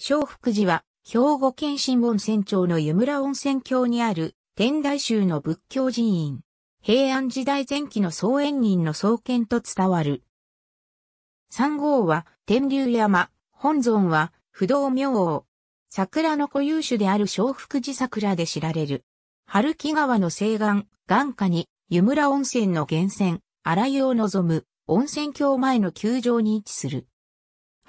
正福寺は、兵庫県新門船町の湯村温泉郷にある、天台宗の仏教寺院。平安時代前期の総縁人の創建と伝わる。三号は、天竜山、本尊は、不動明王。桜の固有種である正福寺桜で知られる。春木川の西岸、眼下に、湯村温泉の源泉、荒湯を望む、温泉郷前の球場に位置する。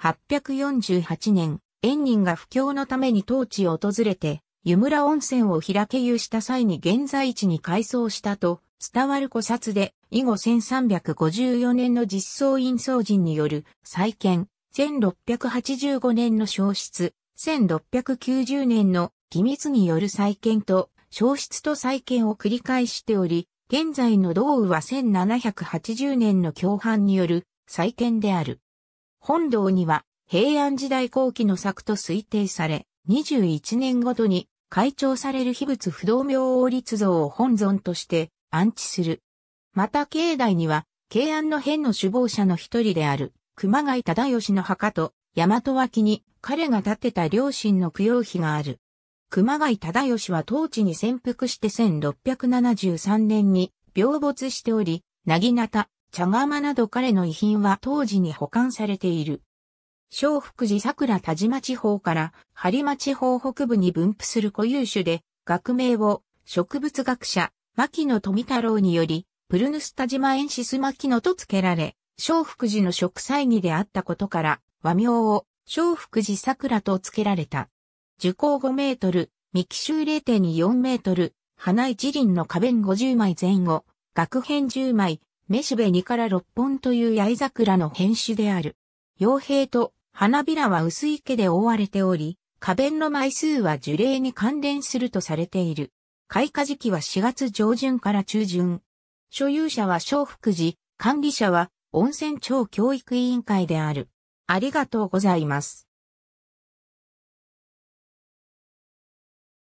848年、縁人が不況のために当地を訪れて、湯村温泉を開け湯した際に現在地に改装したと伝わる古札で、以後1354年の実装院僧人による再建、1685年の消失、1690年の機密による再建と、消失と再建を繰り返しており、現在の道雨は1780年の共犯による再建である。本堂には平安時代後期の作と推定され、21年ごとに改調される秘仏不動明王立像を本尊として安置する。また境内には、慶安の変の首謀者の一人である、熊谷忠義の墓と、大和脇に彼が建てた両親の供養碑がある。熊谷忠義は当地に潜伏して1673年に病没しており、なぎなた、茶釜など彼の遺品は当時に保管されている。小福寺桜田島地方から播磨地方北部に分布する固有種で、学名を植物学者、牧野富太郎により、プルヌスタ島エンシス牧野と付けられ、小福寺の植栽儀であったことから、和名を小福寺桜と付けられた。樹高5メートル、幹周0.4メートル、花一輪の花弁50枚前後、学編10枚、雌しべ2から6本という八重桜の変種である。傭兵と花びらは薄い毛で覆われており、花弁の枚数は樹齢に関連するとされている。開花時期は4月上旬から中旬。所有者は小福寺、管理者は温泉町教育委員会である。ありがとうございます。